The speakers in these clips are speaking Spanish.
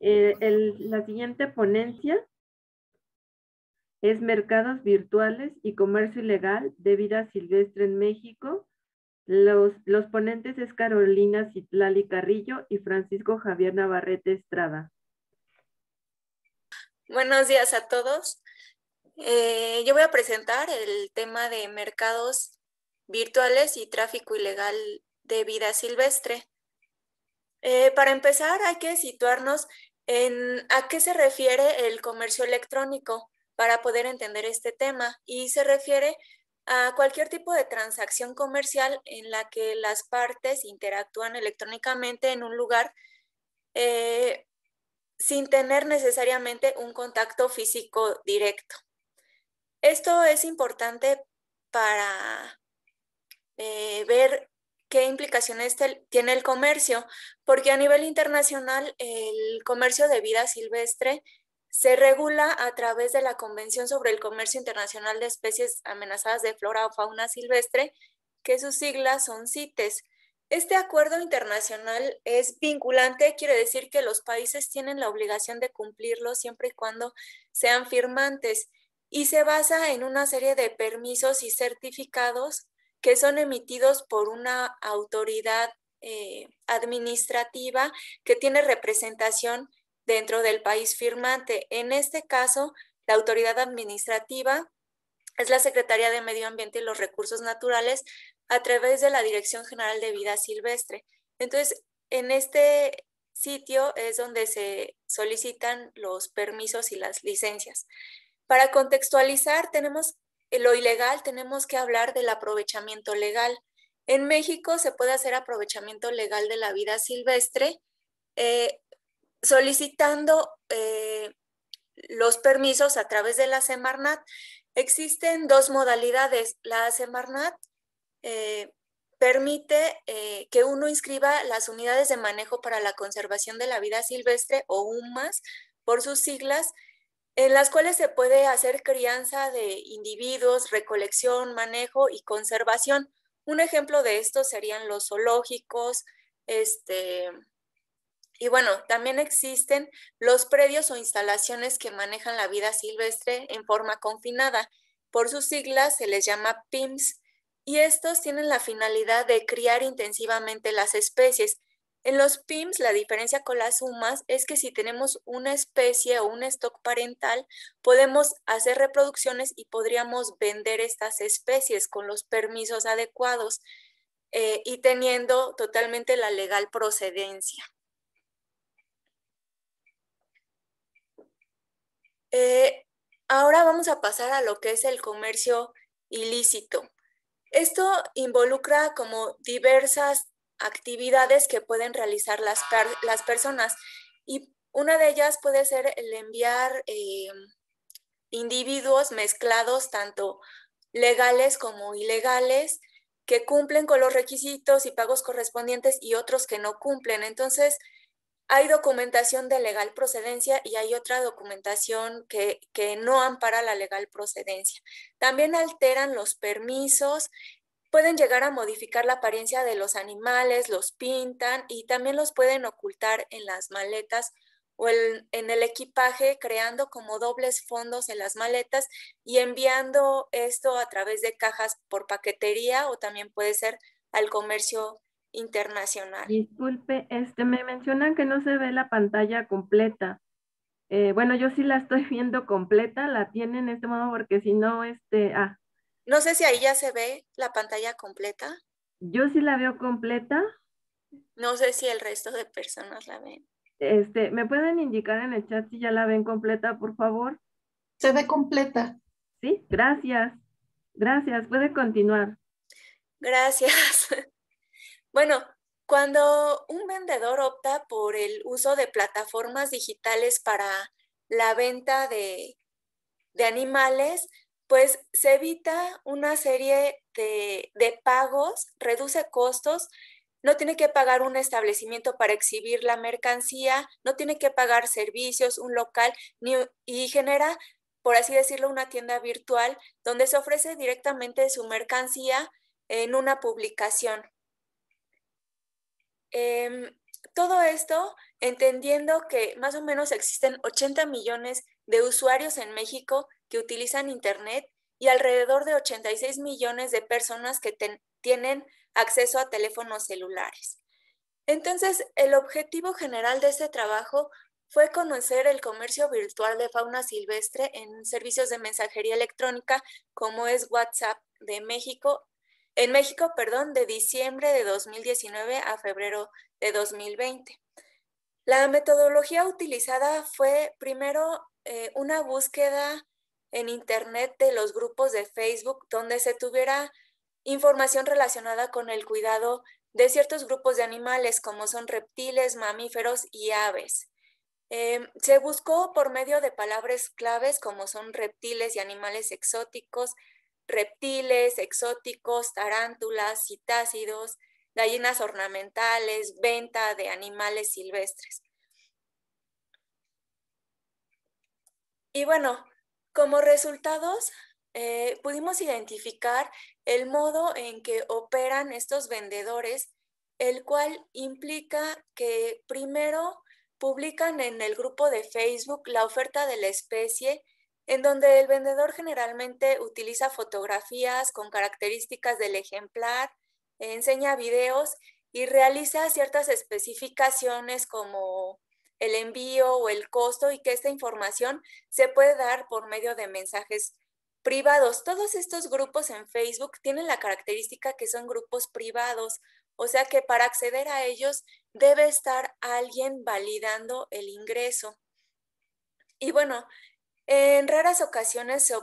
Eh, la siguiente ponencia es Mercados Virtuales y Comercio Ilegal de Vida Silvestre en México. Los, los ponentes es Carolina Citlali Carrillo y Francisco Javier Navarrete Estrada. Buenos días a todos. Eh, yo voy a presentar el tema de mercados virtuales y tráfico ilegal de vida silvestre. Eh, para empezar, hay que situarnos a qué se refiere el comercio electrónico para poder entender este tema y se refiere a cualquier tipo de transacción comercial en la que las partes interactúan electrónicamente en un lugar eh, sin tener necesariamente un contacto físico directo. Esto es importante para eh, ver qué implicaciones tiene el comercio, porque a nivel internacional el comercio de vida silvestre se regula a través de la Convención sobre el Comercio Internacional de Especies Amenazadas de Flora o Fauna Silvestre, que sus siglas son CITES. Este acuerdo internacional es vinculante, quiere decir que los países tienen la obligación de cumplirlo siempre y cuando sean firmantes y se basa en una serie de permisos y certificados que son emitidos por una autoridad eh, administrativa que tiene representación dentro del país firmante. En este caso, la autoridad administrativa es la Secretaría de Medio Ambiente y los Recursos Naturales a través de la Dirección General de Vida Silvestre. Entonces, en este sitio es donde se solicitan los permisos y las licencias. Para contextualizar, tenemos lo ilegal tenemos que hablar del aprovechamiento legal. En México se puede hacer aprovechamiento legal de la vida silvestre eh, solicitando eh, los permisos a través de la Semarnat. Existen dos modalidades. La Semarnat eh, permite que uno inscriba las unidades de manejo para la conservación de la vida silvestre o UMAS por sus siglas en las cuales se puede hacer crianza de individuos, recolección, manejo y conservación. Un ejemplo de esto serían los zoológicos, este, y bueno, también existen los predios o instalaciones que manejan la vida silvestre en forma confinada. Por sus siglas se les llama PIMS y estos tienen la finalidad de criar intensivamente las especies, en los PIMS, la diferencia con las sumas es que si tenemos una especie o un stock parental, podemos hacer reproducciones y podríamos vender estas especies con los permisos adecuados eh, y teniendo totalmente la legal procedencia. Eh, ahora vamos a pasar a lo que es el comercio ilícito. Esto involucra como diversas actividades que pueden realizar las, las personas. Y una de ellas puede ser el enviar eh, individuos mezclados, tanto legales como ilegales, que cumplen con los requisitos y pagos correspondientes y otros que no cumplen. Entonces, hay documentación de legal procedencia y hay otra documentación que, que no ampara la legal procedencia. También alteran los permisos pueden llegar a modificar la apariencia de los animales, los pintan y también los pueden ocultar en las maletas o en el equipaje, creando como dobles fondos en las maletas y enviando esto a través de cajas por paquetería o también puede ser al comercio internacional. Disculpe, este, me mencionan que no se ve la pantalla completa. Eh, bueno, yo sí la estoy viendo completa, la tienen en este modo porque si no, este, ah, no sé si ahí ya se ve la pantalla completa. Yo sí la veo completa. No sé si el resto de personas la ven. Este, ¿me pueden indicar en el chat si ya la ven completa, por favor? Se ve completa. Sí, gracias. Gracias, puede continuar. Gracias. Bueno, cuando un vendedor opta por el uso de plataformas digitales para la venta de, de animales, pues se evita una serie de, pagos, reduce costos, no tiene que pagar un establecimiento para exhibir la mercancía, no tiene que pagar servicios, un local, y genera, por así decirlo, una tienda virtual donde se ofrece directamente su mercancía en una publicación. Em, todo esto entendiendo que más o menos existen 80 millones de usuarios en México que utilizan Internet y alrededor de 86 millones de personas que tienen acceso a teléfonos celulares. Entonces, el objetivo general de este trabajo fue conocer el comercio virtual de fauna silvestre en servicios de mensajería electrónica como es WhatsApp de México, en México, perdón, de diciembre de 2019 a febrero de 2020. La metodología utilizada fue primero eh, una búsqueda en internet de los grupos de Facebook donde se tuviera información relacionada con el cuidado de ciertos grupos de animales como son reptiles, mamíferos y aves. Em, se buscó por medio de palabras claves como son reptiles y animales exóticos, reptiles, exóticos, tarántulas, citácidos, gallinas ornamentales, venta de animales silvestres. Y bueno, como resultados, eh, pudimos identificar el modo en que operan estos vendedores, el cual implica que primero publican en el grupo de Facebook la oferta de la especie, en donde el vendedor generalmente utiliza fotografías con características del ejemplar, enseña videos y realiza ciertas especificaciones como el envío o el costo y que esta información se puede dar por medio de mensajes privados. Todos estos grupos en Facebook tienen la característica que son grupos privados, o sea que para acceder a ellos debe estar alguien validando el ingreso. Y bueno, en raras ocasiones se,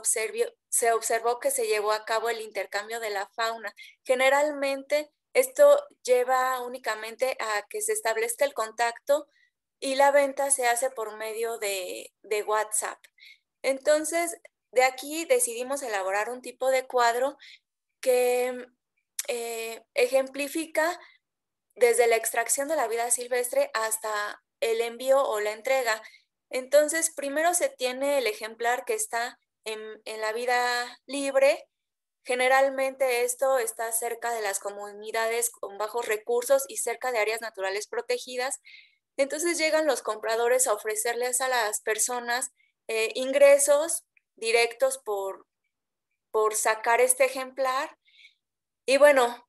se observó que se llevó a cabo el intercambio de la fauna. Generalmente esto lleva únicamente a que se establezca el contacto y la venta se hace por medio de, WhatsApp. Entonces, de aquí decidimos elaborar un tipo de cuadro que eh, ejemplifica desde la extracción de la vida silvestre hasta el envío o la entrega. Entonces, primero se tiene el ejemplar que está en, en la vida libre. Generalmente esto está cerca de las comunidades con bajos recursos y cerca de áreas naturales protegidas. Entonces llegan los compradores a ofrecerles a las personas eh, ingresos directos por, sacar este ejemplar. Y bueno,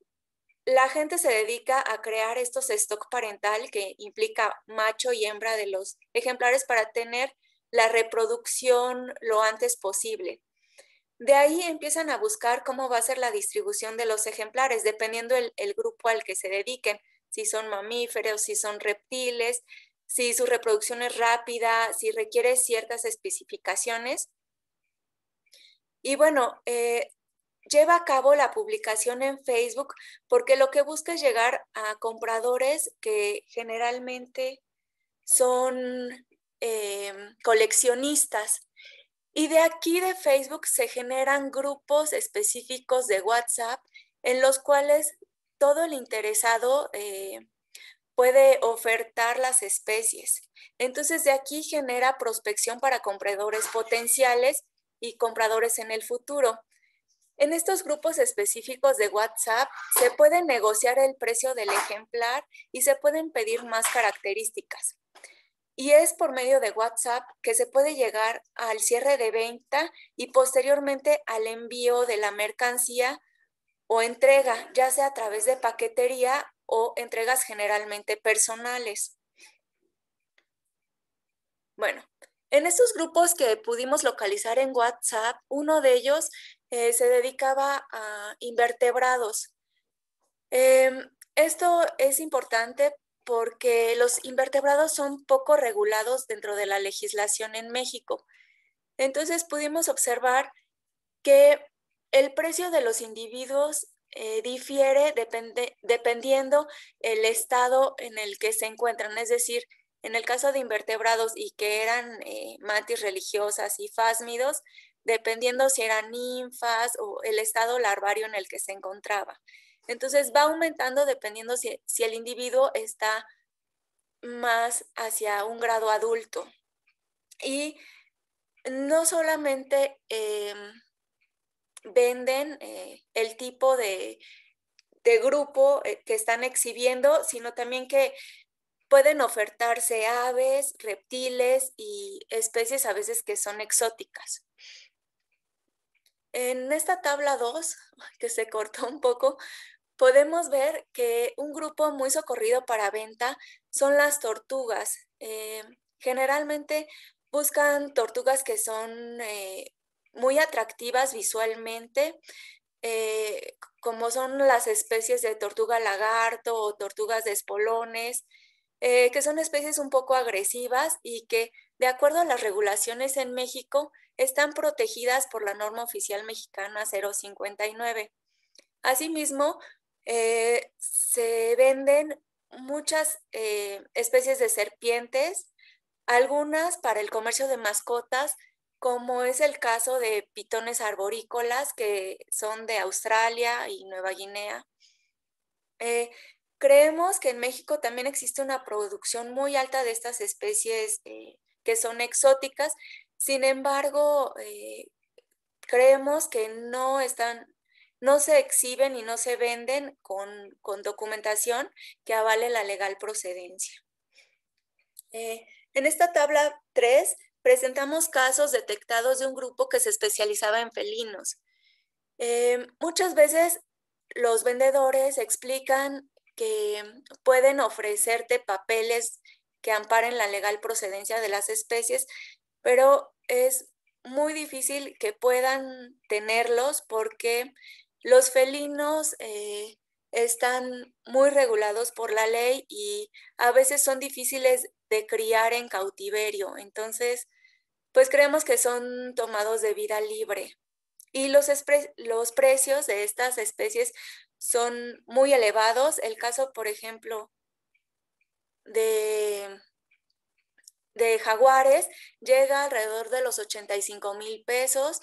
la gente se dedica a crear estos stock parental que implica macho y hembra de los ejemplares para tener la reproducción lo antes posible. De ahí empiezan a buscar cómo va a ser la distribución de los ejemplares, dependiendo el, el grupo al que se dediquen si son mamíferos, si son reptiles, si su reproducción es rápida, si requiere ciertas especificaciones. Y bueno, eh, lleva a cabo la publicación en Facebook porque lo que busca es llegar a compradores que generalmente son eh, coleccionistas. Y de aquí de Facebook se generan grupos específicos de WhatsApp en los cuales todo el interesado eh, puede ofertar las especies. Entonces, de aquí genera prospección para compradores potenciales y compradores en el futuro. En estos grupos específicos de WhatsApp se puede negociar el precio del ejemplar y se pueden pedir más características. Y es por medio de WhatsApp que se puede llegar al cierre de venta y posteriormente al envío de la mercancía o entrega, ya sea a través de paquetería o entregas generalmente personales. Bueno, en estos grupos que pudimos localizar en WhatsApp, uno de ellos eh, se dedicaba a invertebrados. Em, esto es importante porque los invertebrados son poco regulados dentro de la legislación en México. Entonces pudimos observar que el precio de los individuos eh, difiere dependiendo el estado en el que se encuentran, es decir, en el caso de invertebrados y que eran matis eh, mantis religiosas y fásmidos, dependiendo si eran ninfas o el estado larvario en el que se encontraba. Entonces va aumentando dependiendo si, el individuo está más hacia un grado adulto. Y no solamente em, venden eh, el tipo de, grupo eh, que están exhibiendo, sino también que pueden ofertarse aves, reptiles y especies a veces que son exóticas. En esta tabla 2, que se cortó un poco, podemos ver que un grupo muy socorrido para venta son las tortugas. Eh, generalmente buscan tortugas que son muy atractivas visualmente, eh, como son las especies de tortuga lagarto o tortugas de espolones, eh, que son especies un poco agresivas y que, de acuerdo a las regulaciones en México, están protegidas por la norma oficial mexicana 059. Asimismo, eh, se venden muchas especies de serpientes, algunas para el comercio de mascotas como es el caso de pitones arborícolas que son de Australia y Nueva Guinea. Eh, creemos que en México también existe una producción muy alta de estas especies eh, que son exóticas, sin embargo, eh, creemos que no están no se exhiben y no se venden con, con documentación que avale la legal procedencia. en esta tabla 3 presentamos casos detectados de un grupo que se especializaba en felinos. Em, muchas veces los vendedores explican que pueden ofrecerte papeles que amparen la legal procedencia de las especies, pero es muy difícil que puedan tenerlos porque los felinos eh, están muy regulados por la ley y a veces son difíciles de criar en cautiverio. Entonces, pues creemos que son tomados de vida libre. Y los, los precios de estas especies son muy elevados. El caso, por ejemplo, de, de jaguares llega alrededor de los 85 mil pesos.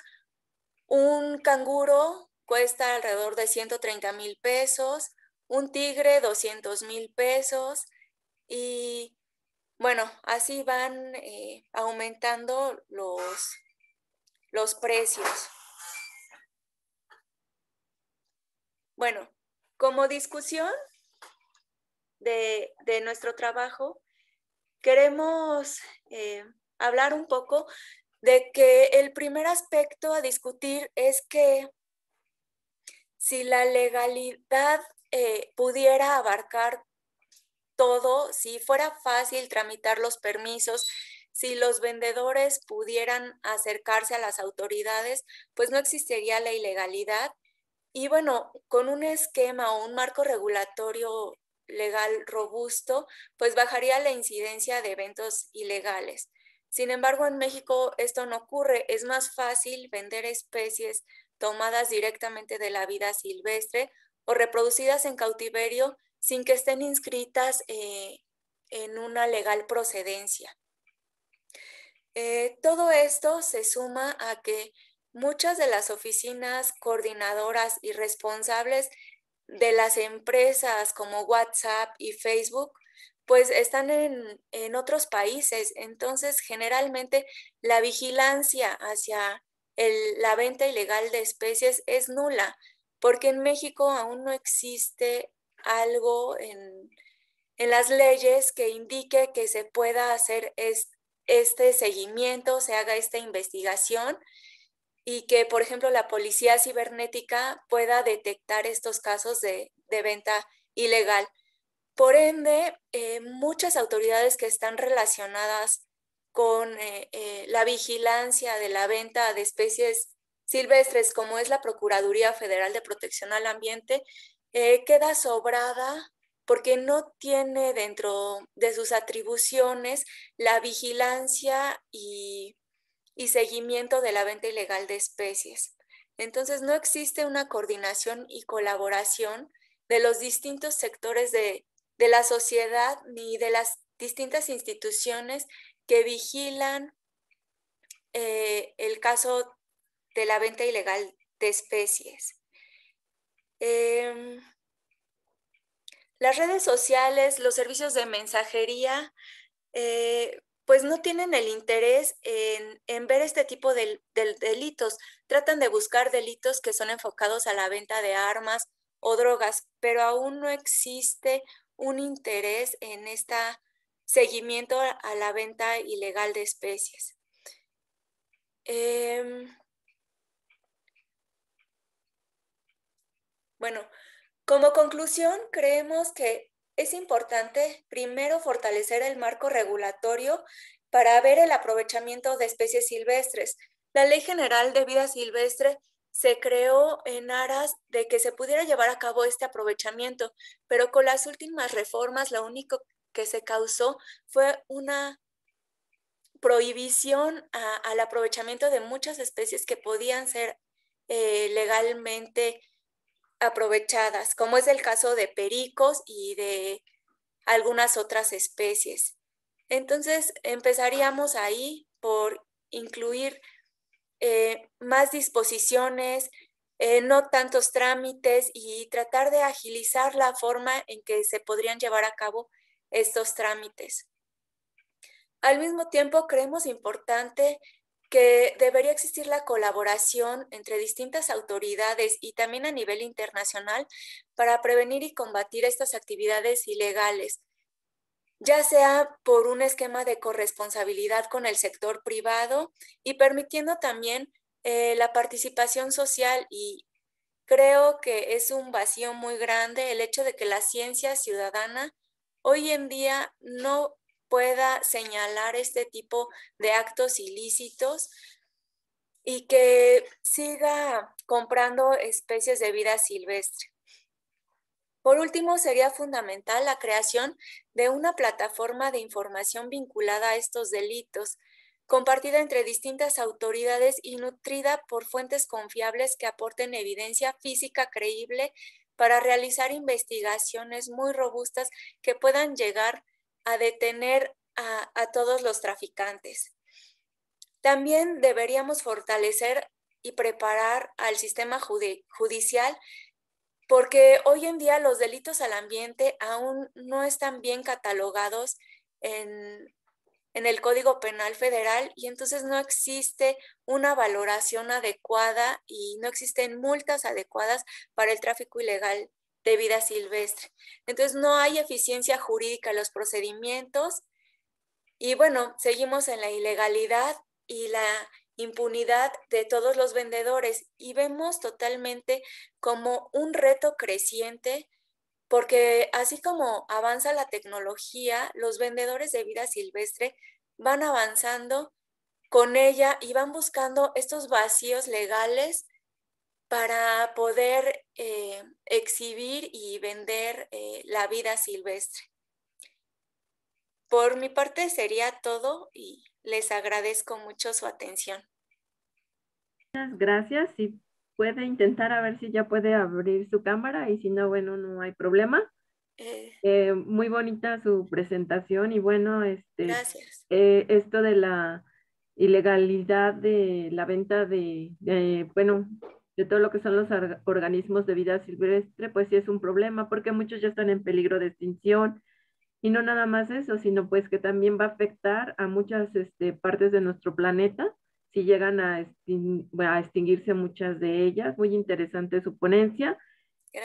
Un canguro cuesta alrededor de 130 mil pesos. Un tigre, 200 mil pesos. Y bueno, así van eh, aumentando los, los precios. Bueno, como discusión de, de nuestro trabajo, queremos eh, hablar un poco de que el primer aspecto a discutir es que si la legalidad eh, pudiera abarcar todo, si fuera fácil tramitar los permisos, si los vendedores pudieran acercarse a las autoridades, pues no existiría la ilegalidad. Y bueno, con un esquema o un marco regulatorio legal robusto, pues bajaría la incidencia de eventos ilegales. Sin embargo, en México esto no ocurre. Es más fácil vender especies tomadas directamente de la vida silvestre o reproducidas en cautiverio sin que estén inscritas eh, en una legal procedencia. Eh, todo esto se suma a que muchas de las oficinas coordinadoras y responsables de las empresas como WhatsApp y Facebook, pues están en, otros países. Entonces, generalmente la vigilancia hacia la venta ilegal de especies es nula, porque en México aún no existe algo en, en las leyes que indique que se pueda hacer este seguimiento, se haga esta investigación y que, por ejemplo, la policía cibernética pueda detectar estos casos de, de venta ilegal. Por ende, eh, muchas autoridades que están relacionadas con eh, eh, la vigilancia de la venta de especies silvestres, como es la Procuraduría Federal de Protección al Ambiente, eh, queda sobrada porque no tiene dentro de sus atribuciones la vigilancia y, seguimiento de la venta ilegal de especies. Entonces, no existe una coordinación y colaboración de los distintos sectores de, la sociedad ni de las distintas instituciones que vigilan eh, el caso de la venta ilegal de especies. Em, las redes sociales, los servicios de mensajería, eh, pues no tienen el interés en, ver este tipo de, delitos. Tratan de buscar delitos que son enfocados a la venta de armas o drogas, pero aún no existe un interés en este seguimiento a la venta ilegal de especies. Eh, Bueno, como conclusión, creemos que es importante primero fortalecer el marco regulatorio para ver el aprovechamiento de especies silvestres. La Ley General de Vida Silvestre se creó en aras de que se pudiera llevar a cabo este aprovechamiento, pero con las últimas reformas lo único que se causó fue una prohibición al aprovechamiento de muchas especies que podían ser eh, legalmente aprovechadas, como es el caso de pericos y de algunas otras especies. Entonces, empezaríamos ahí por incluir eh, más disposiciones, eh, no tantos trámites y tratar de agilizar la forma en que se podrían llevar a cabo estos trámites. Al mismo tiempo, creemos importante que debería existir la colaboración entre distintas autoridades y también a nivel internacional para prevenir y combatir estas actividades ilegales, ya sea por un esquema de corresponsabilidad con el sector privado y permitiendo también eh, la participación social y creo que es un vacío muy grande el hecho de que la ciencia ciudadana hoy en día no pueda señalar este tipo de actos ilícitos y que siga comprando especies de vida silvestre. Por último, sería fundamental la creación de una plataforma de información vinculada a estos delitos, compartida entre distintas autoridades y nutrida por fuentes confiables que aporten evidencia física creíble para realizar investigaciones muy robustas que puedan llegar a detener a, todos los traficantes. También deberíamos fortalecer y preparar al sistema judicial porque hoy en día los delitos al ambiente aún no están bien catalogados en, el Código Penal Federal y entonces no existe una valoración adecuada y no existen multas adecuadas para el tráfico ilegal de vida silvestre. Entonces, no hay eficiencia jurídica en los procedimientos y bueno, seguimos en la ilegalidad y la impunidad de todos los vendedores y vemos totalmente como un reto creciente porque así como avanza la tecnología, los vendedores de vida silvestre van avanzando con ella y van buscando estos vacíos legales para poder eh, exhibir y vender eh, la vida silvestre. Por mi parte sería todo y les agradezco mucho su atención. Muchas gracias. Si puede intentar a ver si ya puede abrir su cámara y si no, bueno, no hay problema. Eh, muy bonita su presentación y bueno, este, esto de la ilegalidad de la venta de, de bueno, de todo lo que son los organismos de vida silvestre, pues sí es un problema porque muchos ya están en peligro de extinción. Y no nada más eso, sino pues que también va a afectar a muchas este, partes de nuestro planeta si llegan a, a, extinguirse muchas de ellas. Muy interesante su ponencia.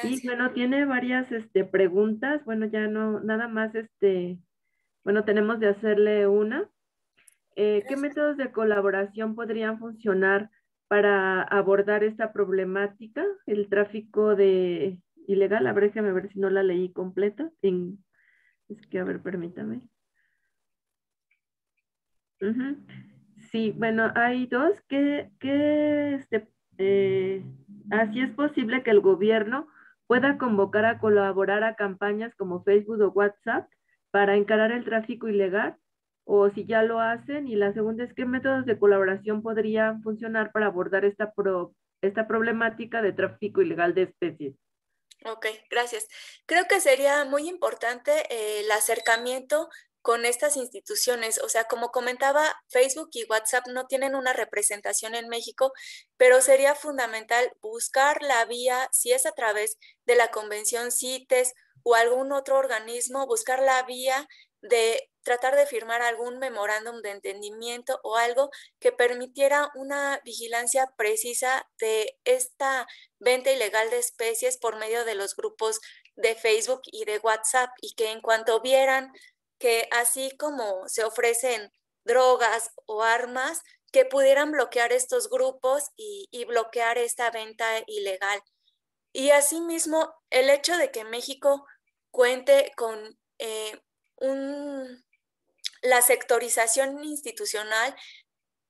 Y bueno, tiene varias este, preguntas. Bueno, ya no, nada más, este, bueno, tenemos de hacerle una. Eh, ¿Qué métodos de colaboración podrían funcionar para abordar esta problemática, el tráfico de ilegal. A ver, déjame ver si no la leí completa. es que, a ver, permítame. Sí, bueno, hay dos que, este, eh, así es posible que el gobierno pueda convocar a colaborar a campañas como Facebook o WhatsApp para encarar el tráfico ilegal o si ya lo hacen. Y la segunda es qué métodos de colaboración podrían funcionar para abordar esta, esta problemática de tráfico ilegal de especies. Ok, gracias. Creo que sería muy importante eh, el acercamiento con estas instituciones. O sea, como comentaba, Facebook y WhatsApp no tienen una representación en México, pero sería fundamental buscar la vía, si es a través de la convención CITES o algún otro organismo, buscar la vía de tratar de firmar algún memorándum de entendimiento o algo que permitiera una vigilancia precisa de esta venta ilegal de especies por medio de los grupos de Facebook y de WhatsApp y que en cuanto vieran que así como se ofrecen drogas o armas, que pudieran bloquear estos grupos y, bloquear esta venta ilegal. Y asimismo, el hecho de que México cuente con eh, un, la sectorización institucional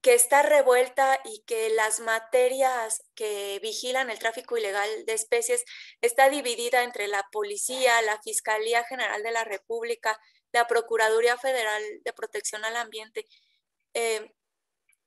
que está revuelta y que las materias que vigilan el tráfico ilegal de especies está dividida entre la policía, la Fiscalía General de la República, la Procuraduría Federal de Protección al Ambiente eh,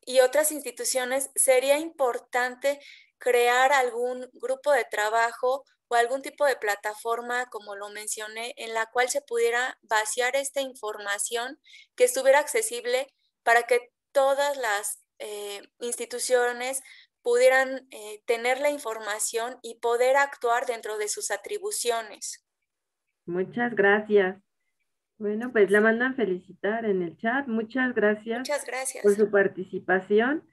y otras instituciones, sería importante crear algún grupo de trabajo algún tipo de plataforma, como lo mencioné, en la cual se pudiera vaciar esta información que estuviera accesible para que todas las eh, instituciones pudieran eh, tener la información y poder actuar dentro de sus atribuciones. Muchas gracias. Bueno, pues la mandan felicitar en el chat. Muchas gracias. Muchas gracias. Por su participación.